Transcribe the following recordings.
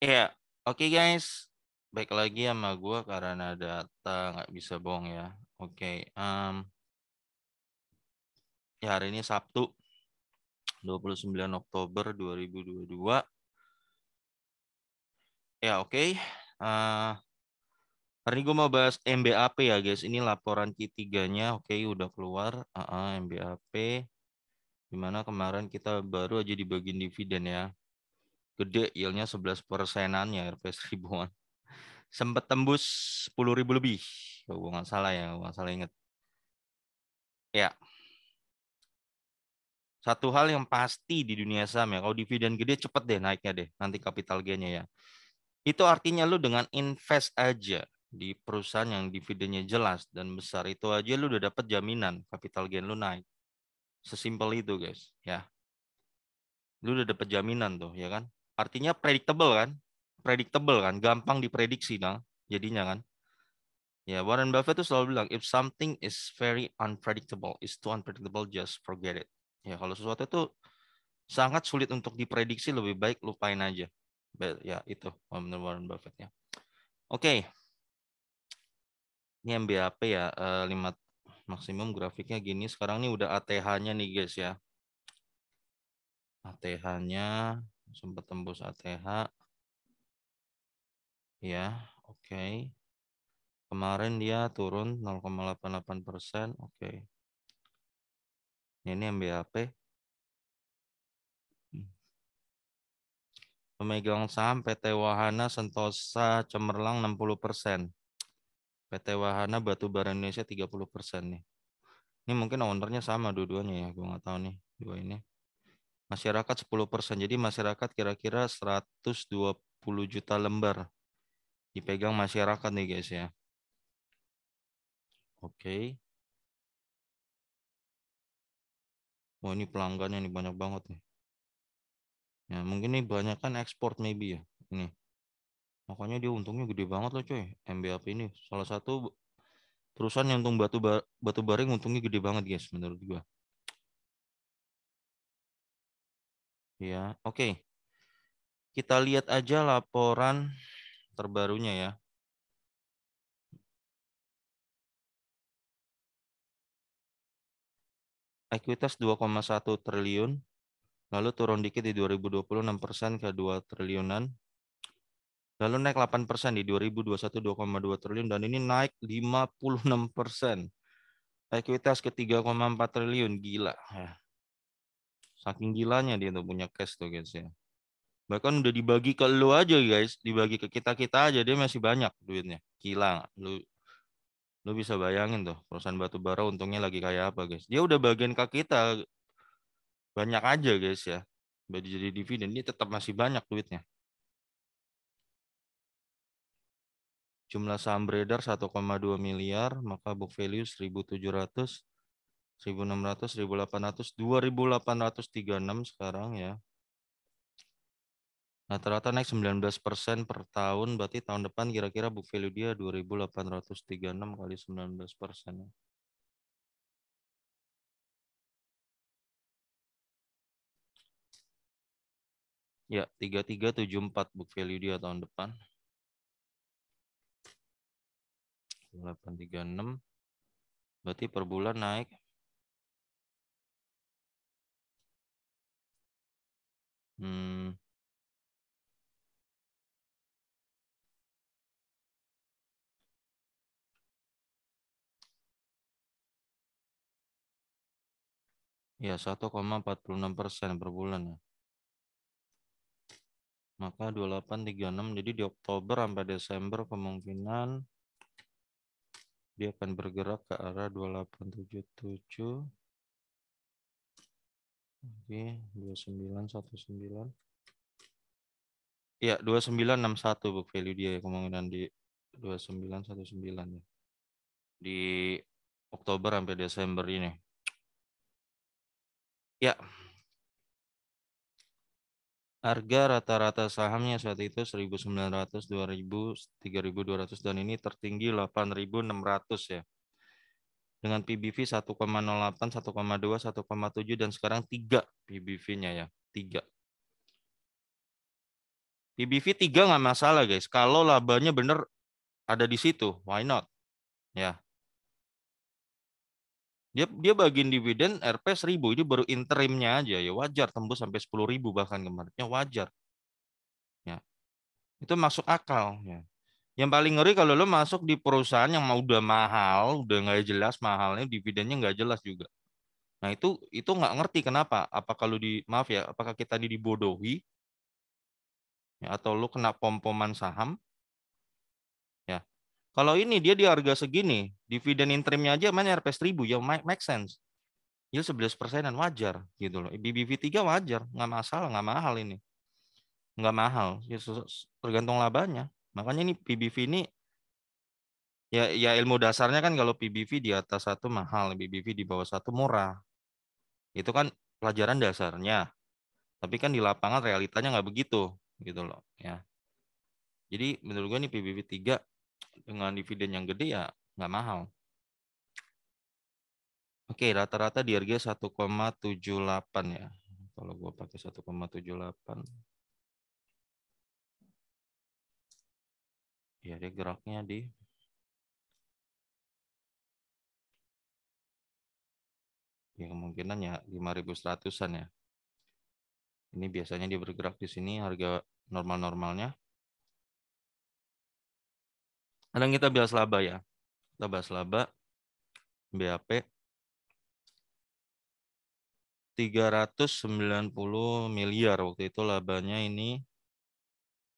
Iya, oke guys. Baik lagi sama gue karena data nggak bisa bohong ya. Oke, um, ya hari ini Sabtu 29 Oktober 2022. Ya oke, uh, hari ini gue mau bahas MBAP ya guys. Ini laporan Q3-nya, oke udah keluar uh -uh, MBAP. Dimana kemarin kita baru aja dibagiin dividen ya gede yieldnya 11 ya, rp seribuan sempat tembus 10 ribu lebih kalau gue nggak salah ya gue salah inget ya satu hal yang pasti di dunia saham ya kalau dividen gede cepet deh naiknya deh nanti capital gainnya ya itu artinya lu dengan invest aja di perusahaan yang dividennya jelas dan besar itu aja lu udah dapat jaminan capital gain lu naik sesimpel itu guys ya lu udah dapat jaminan tuh ya kan Artinya predictable kan? Predictable kan, gampang diprediksi nah jadinya kan. Ya, Warren Buffett tuh selalu bilang if something is very unpredictable, is too unpredictable just forget it. Ya, kalau sesuatu itu sangat sulit untuk diprediksi lebih baik lupain aja. Ya, itu Warren Buffett ya. Oke. Okay. Ini MBAP ya, 5 eh, maksimum grafiknya gini. Sekarang ini udah ATH-nya nih guys ya. ATH-nya sempat tembus ATH ya oke okay. kemarin dia turun 0,88 persen oke okay. ini MBAP pemegang saham PT Wahana Sentosa Cemerlang 60 persen PT Wahana Batubara Indonesia 30 persen nih ini mungkin ownernya sama dua-duanya ya gue nggak tahu nih dua ini masyarakat 10%. Jadi masyarakat kira-kira 120 juta lembar dipegang masyarakat nih guys ya. Oke. Okay. Wah ini pelanggannya nih banyak banget nih. Ya mungkin ini banyak kan ekspor maybe ya ini. Makanya dia untungnya gede banget loh coy. MBAP ini salah satu perusahaan yang untung batu bar batu baring untungnya gede banget guys menurut gua. Ya, oke. Kita lihat aja laporan terbarunya ya. Ekuitas 2,1 triliun, lalu turun dikit di 2020 6 persen ke 2 triliunan, lalu naik 8 persen di 2021 2,2 triliun, dan ini naik 56 persen. Ekuitas ke 3,4 triliun, gila. Ya Saking gilanya dia tuh punya cash tuh guys ya. Bahkan udah dibagi ke lu aja guys, dibagi ke kita-kita aja dia masih banyak duitnya. Gila, lu lu bisa bayangin tuh perusahaan batu bara untungnya lagi kayak apa guys. Dia udah bagian ke kita banyak aja guys ya. Jadi jadi dividen ini tetap masih banyak duitnya. jumlah saham beredar 1,2 miliar, maka book value 1.700, 1600, 1800, 2836 sekarang ya. Nah, rata-rata naik 19% per tahun, berarti tahun depan kira-kira book value dia 2836 kali 19%. Ya. Ya, 3374 book value dia tahun depan. 836. Berarti per bulan naik Hmm. Ya, 1,46 persen per bulan ya. Maka 2836, jadi di Oktober sampai Desember kemungkinan dia akan bergerak ke arah 2877. Oke, dua sembilan satu sembilan. Ya dua sembilan enam satu book value dia ya, kemungkinan di dua sembilan satu sembilan ya. Di Oktober sampai Desember ini. Ya. Harga rata-rata sahamnya saat itu 1.900, 2.000, 3.200 dan ini tertinggi 8.600 ya dengan PBV 1,08, 1,2, 1,7 dan sekarang 3 PBV-nya ya, 3. PBV 3 nggak masalah guys. Kalau labanya benar ada di situ, why not? Ya. Dia dia bagiin dividen RP 1000 ini baru interimnya aja ya wajar tembus sampai 10.000 bahkan kemarinnya wajar. Ya. Itu masuk akal ya. Yang paling ngeri kalau lo masuk di perusahaan yang mau udah mahal, udah nggak jelas mahalnya, dividennya nggak jelas juga. Nah itu itu nggak ngerti kenapa? Apa kalau di maaf ya, apakah kita ini dibodohi? Ya, atau lo kena pom-poman saham? Ya. Kalau ini dia di harga segini, dividen interimnya aja main rp 1000 ya make sense. Ya 11 persenan wajar gitu loh. BBV 3 wajar, nggak masalah, nggak mahal ini. Nggak mahal, ya, tergantung labanya Makanya ini PBV ini ya ya ilmu dasarnya kan kalau PBV di atas satu mahal, PBV di bawah satu murah. Itu kan pelajaran dasarnya. Tapi kan di lapangan realitanya nggak begitu gitu loh ya. Jadi menurut gue ini PBV 3 dengan dividen yang gede ya nggak mahal. Oke, rata-rata di harga 1,78 ya. Kalau gue pakai 1,78. Jadi iya, geraknya di ya kemungkinan ya 5100-an ya ini biasanya dia bergerak di sini harga normal-normalnya kadang kita bias laba ya kita bahas laba BAP 390 miliar waktu itu labanya ini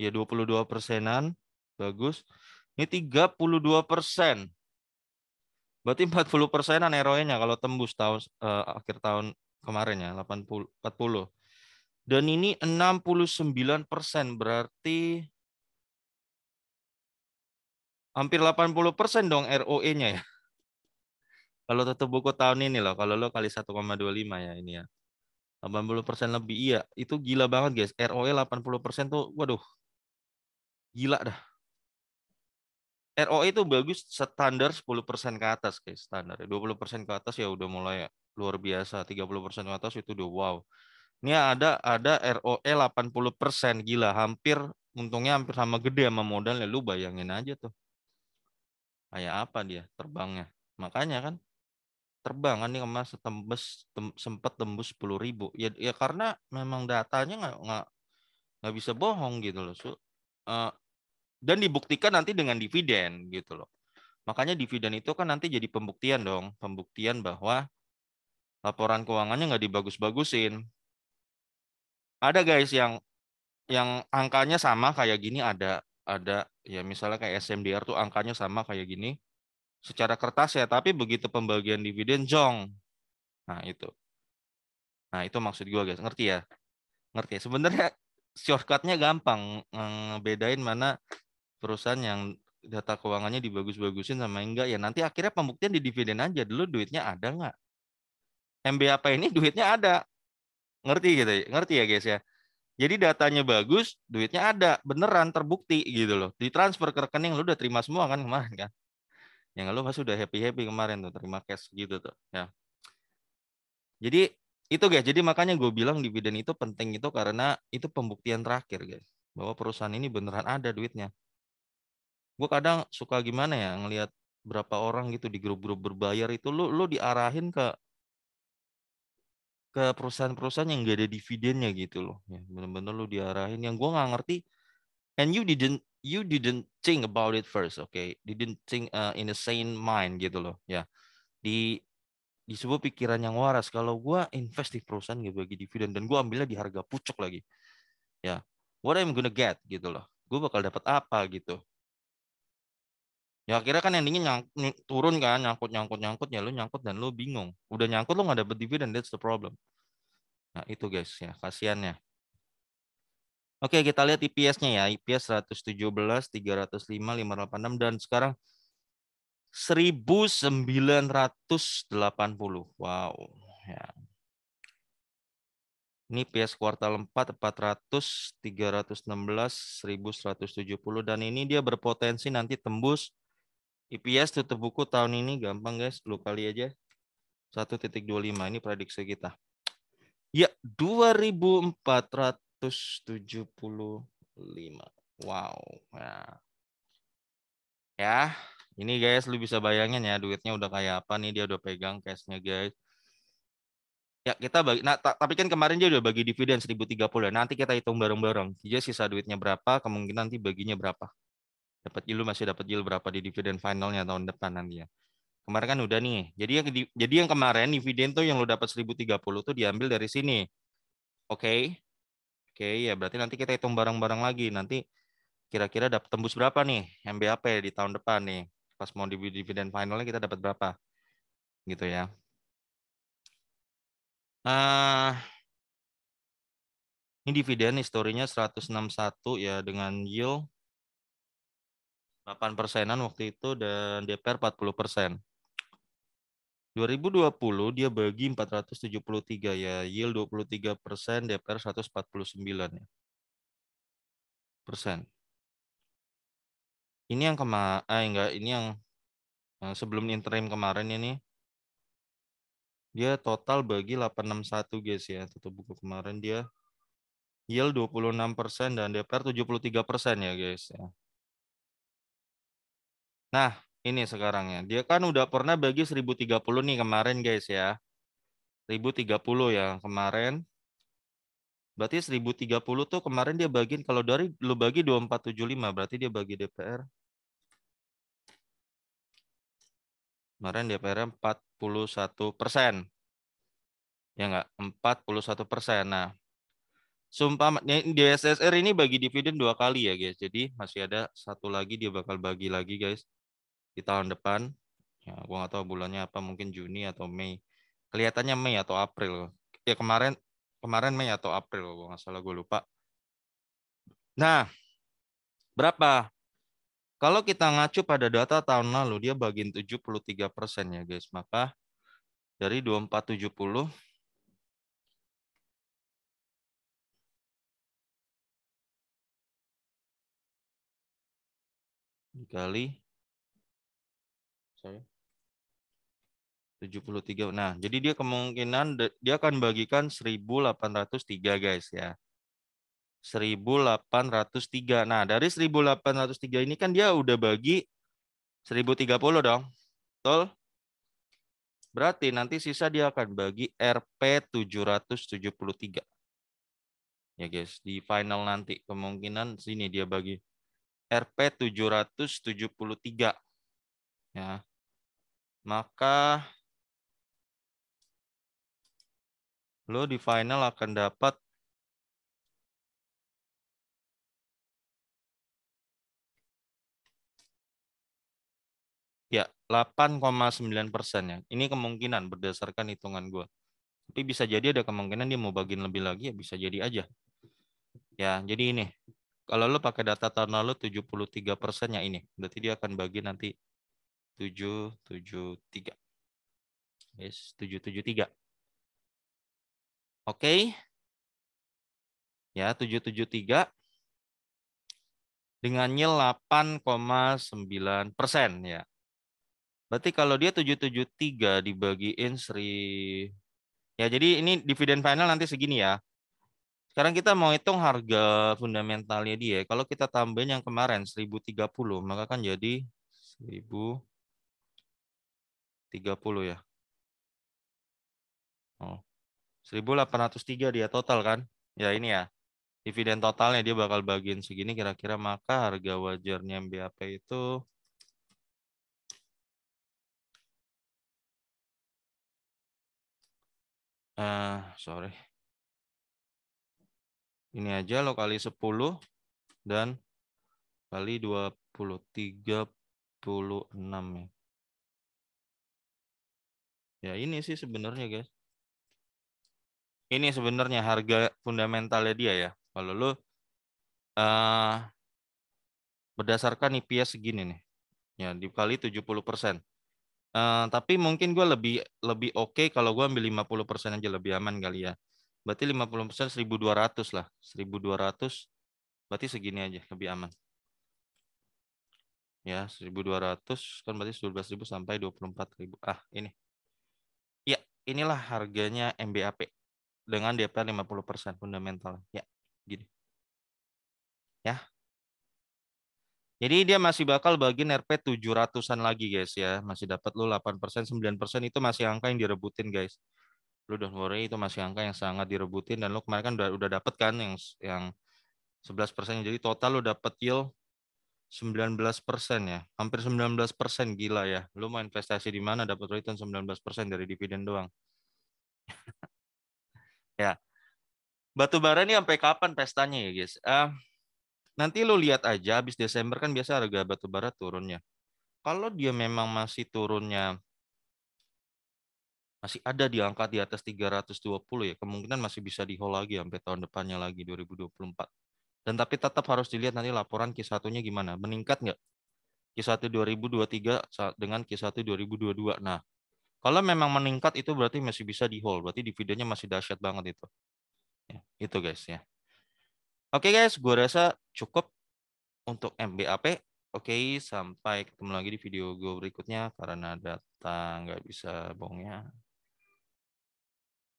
ya 22 persenan. Bagus. Ini 32 persen. Berarti 40 persenan ROE-nya kalau tembus tahun eh, akhir tahun kemarin ya, 80, 40. Dan ini 69 persen, berarti hampir 80 persen dong ROE-nya ya. Kalau tetap buku tahun ini loh, kalau lo kali 1,25 ya ini ya. 80 persen lebih, iya. Itu gila banget guys. ROE 80 persen tuh, waduh, Gila dah. ROE itu bagus standar 10% ke atas guys, standar. 20% ya. ke atas ya udah mulai luar biasa. 30% ke atas itu udah wow. Ini ada ada ROE 80% gila, hampir untungnya hampir sama gede sama modal ya Lu bayangin aja tuh. Kayak apa dia terbangnya. Makanya kan terbang kan ini emas tembus tem, sempat tembus 10 ribu. Ya, ya karena memang datanya nggak nggak nggak bisa bohong gitu loh. So, uh, eh, dan dibuktikan nanti dengan dividen gitu loh. Makanya dividen itu kan nanti jadi pembuktian dong, pembuktian bahwa laporan keuangannya nggak dibagus-bagusin. Ada guys yang yang angkanya sama kayak gini ada ada ya misalnya kayak SMDR tuh angkanya sama kayak gini secara kertas ya, tapi begitu pembagian dividen jong. Nah, itu. Nah, itu maksud gue guys, ngerti ya? Ngerti ya? Sebenarnya shortcutnya gampang bedain mana perusahaan yang data keuangannya dibagus-bagusin sama enggak ya nanti akhirnya pembuktian di dividen aja dulu duitnya ada nggak MBAP ini duitnya ada ngerti gitu ya ngerti ya guys ya jadi datanya bagus duitnya ada beneran terbukti gitu loh di transfer ke rekening lu udah terima semua kan kemarin kan yang lu pasti udah happy happy kemarin tuh terima cash gitu tuh ya jadi itu guys jadi makanya gue bilang dividen itu penting itu karena itu pembuktian terakhir guys bahwa perusahaan ini beneran ada duitnya gue kadang suka gimana ya ngelihat berapa orang gitu di grup-grup berbayar itu lo lo diarahin ke ke perusahaan-perusahaan yang gak ada dividennya gitu loh ya, bener-bener lo diarahin yang gue nggak ngerti and you didn't you didn't think about it first okay didn't think uh, in a sane mind gitu loh ya di di sebuah pikiran yang waras kalau gue invest di perusahaan gak gitu, bagi dividen dan gue ambilnya di harga pucuk lagi ya what I'm gonna get gitu loh gue bakal dapat apa gitu ya akhirnya kan endingnya nyang, turun kan nyangkut nyangkut nyangkut ya lu nyangkut dan lu bingung udah nyangkut lu nggak dapet dividen that's the problem nah itu guys ya kasihannya oke kita lihat IPS-nya ya IPS 117 305 586 dan sekarang 1980 wow ya ini PS kuartal 4 400 316 1170 dan ini dia berpotensi nanti tembus IPS tutup buku tahun ini gampang guys, lu kali aja. 1.25 ini prediksi kita. Ya, 2475. Wow. Nah. Ya, ini guys lu bisa bayangin ya duitnya udah kayak apa nih dia udah pegang cashnya guys. Ya kita bagi, nah tapi kan kemarin dia udah bagi dividen 1030 ya. Nanti kita hitung bareng-bareng. Dia sisa duitnya berapa, kemungkinan nanti baginya berapa dapat yield masih dapat yield berapa di dividen finalnya tahun depan nanti ya. Kemarin kan udah nih. Jadi yang jadi yang kemarin dividen tuh yang lo dapat 1030 tuh diambil dari sini. Oke. Okay. Oke, okay, ya berarti nanti kita hitung bareng-bareng lagi. Nanti kira-kira dapat tembus berapa nih MBAP di tahun depan nih. Pas mau di dividen finalnya kita dapat berapa? Gitu ya. Uh, ini dividen historinya 161 ya dengan yield delapan persenan waktu itu dan DPR 40 persen. 2020 dia bagi 473 ya, yield 23 persen, DPR 149 ya. persen. Ini yang kemarin, ah, eh, enggak, ini yang eh, sebelum interim kemarin ini dia total bagi 861 guys ya tutup buku kemarin dia yield 26% dan DPR 73% ya guys ya. Nah, ini sekarang ya. Dia kan udah pernah bagi 1030 nih kemarin guys ya. 1030 ya kemarin. Berarti 1030 tuh kemarin dia bagiin kalau dari lu bagi 2475 berarti dia bagi DPR. Kemarin DPR 41 persen. Ya enggak? 41 persen. Nah, sumpah di ssr ini bagi dividen dua kali ya guys. Jadi masih ada satu lagi dia bakal bagi lagi guys di tahun depan. Ya, gue nggak tahu bulannya apa, mungkin Juni atau Mei. Kelihatannya Mei atau April. Ya kemarin kemarin Mei atau April, gue nggak salah gue lupa. Nah, berapa? Kalau kita ngacu pada data tahun lalu, dia bagian 73 persen ya guys. Maka dari 2470 dikali 73. Nah, jadi dia kemungkinan dia akan bagikan 1803 guys ya. 1803. Nah, dari 1803 ini kan dia udah bagi 1030 dong. Betul? Berarti nanti sisa dia akan bagi RP 773. Ya guys, di final nanti kemungkinan sini dia bagi RP 773. Ya. Maka lo di final akan dapat ya 8,9 persen ya. Ini kemungkinan berdasarkan hitungan gue. Tapi bisa jadi ada kemungkinan dia mau bagiin lebih lagi ya bisa jadi aja. Ya jadi ini kalau lo pakai data tahun lalu 73 persennya ini, berarti dia akan bagi nanti 773. Yes, 773. Oke. Ya, 773 dengan yield 8,9 persen ya. Berarti kalau dia 773 dibagiin Sri ya jadi ini dividen final nanti segini ya. Sekarang kita mau hitung harga fundamentalnya dia. Kalau kita tambahin yang kemarin 1030 maka kan jadi 1030 ya. Oh. 1803 dia total kan? Ya ini ya. Dividen totalnya dia bakal bagiin segini kira-kira maka harga wajarnya MBAP itu uh, sorry. Ini aja lo kali 10 dan kali 20 36 ya. Ya ini sih sebenarnya guys ini sebenarnya harga fundamentalnya dia ya. Kalau lo uh, eh, berdasarkan IPS segini nih. Ya, dikali 70%. Uh, eh, tapi mungkin gue lebih lebih oke okay kalau gue ambil 50% aja lebih aman kali ya. Berarti 50% 1200 lah. 1200 berarti segini aja lebih aman. Ya, 1200 kan berarti 12.000 sampai 24.000. Ah, ini. Ya, inilah harganya MBAP dengan DP 50% fundamental. Ya, gini. Ya. Jadi dia masih bakal bagi RP 700-an lagi guys ya. Masih dapat lu 8%, 9% itu masih angka yang direbutin guys. Lu don't worry itu masih angka yang sangat direbutin dan lu kemarin kan udah udah dapat kan yang yang 11%. Jadi total lu dapat yield 19% ya. Hampir 19% gila ya. Lu mau investasi di mana dapat return 19% dari dividen doang. Ya. Batu bara ini sampai kapan pestanya ya, guys? Uh, nanti lu lihat aja habis Desember kan biasa harga batu bara turunnya. Kalau dia memang masih turunnya masih ada di angka di atas 320 ya, kemungkinan masih bisa di hold lagi sampai tahun depannya lagi 2024. Dan tapi tetap harus dilihat nanti laporan Q1-nya gimana, meningkat nggak? Q1 2023 dengan Q1 2022. Nah, kalau memang meningkat itu berarti masih bisa di hold, berarti dividennya masih dahsyat banget itu. Ya, itu guys ya. Oke guys, gua rasa cukup untuk MBAP. Oke, sampai ketemu lagi di video gue berikutnya karena data nggak bisa bohongnya.